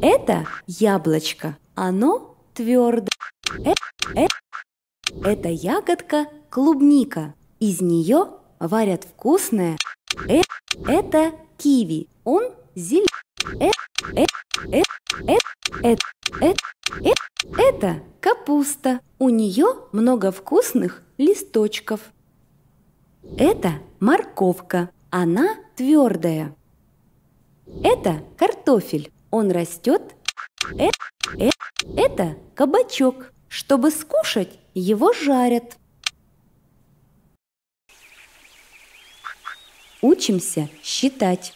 Это яблочко. Оно твердо. Э -э Это ягодка клубника. Из нее варят вкусное. Э Это киви. Он зеленый. Э, э, э, это капуста. У нее много вкусных листочков. Это морковка. Она твердая. Это картофель. Он растет. Э, э, это кабачок. Чтобы скушать, его жарят. Учимся считать.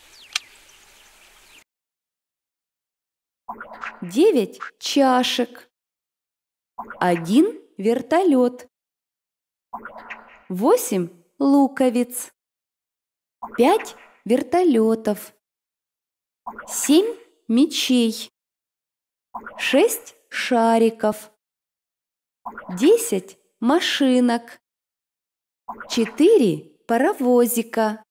Девять чашек. Один вертолет. Восемь луковиц. Пять вертолетов. Семь мечей. Шесть шариков. Десять машинок. Четыре паровозика.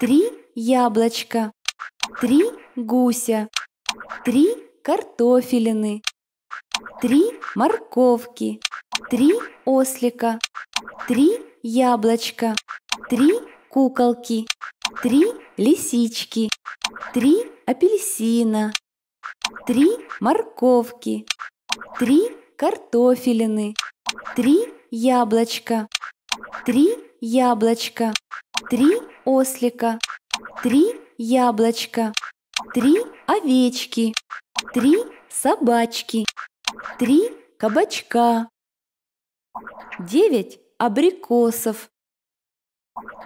Три яблочка. Три гуся. Три картофелины. Три морковки. Три ослика. Три яблочка. Три куколки. Три лисички. Три апельсина, три морковки, три картофелины, три яблочка, три яблочка, три ослика, три яблочка, три овечки, три собачки, три кабачка, девять абрикосов,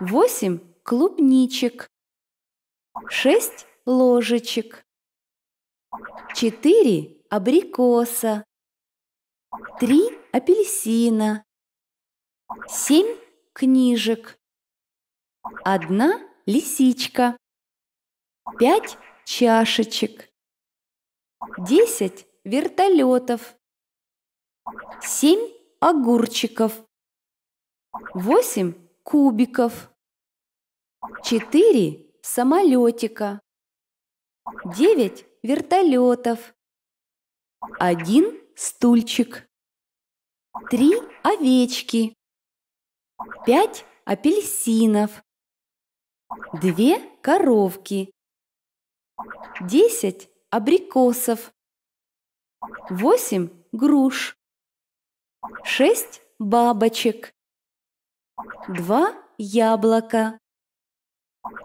восемь клубничек, шесть ложечек. Четыре абрикоса. Три апельсина. Семь книжек. Одна лисичка. Пять чашечек. Десять вертолетов. Семь огурчиков. Восемь кубиков. Четыре самолетика девять вертолетов, один стульчик, три овечки, пять апельсинов, две коровки, десять абрикосов, восемь груш, шесть бабочек, два яблока,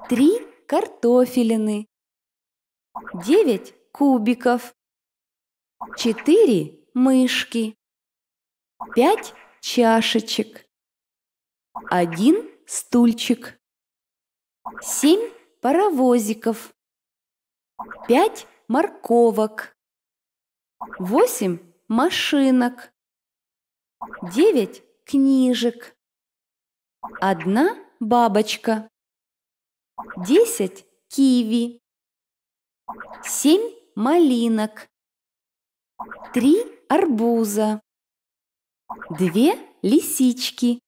три картофелины, девять кубиков, четыре мышки, пять чашечек, один стульчик, семь паровозиков, пять морковок, восемь машинок, девять книжек, одна бабочка, десять киви семь малинок, три арбуза, две лисички.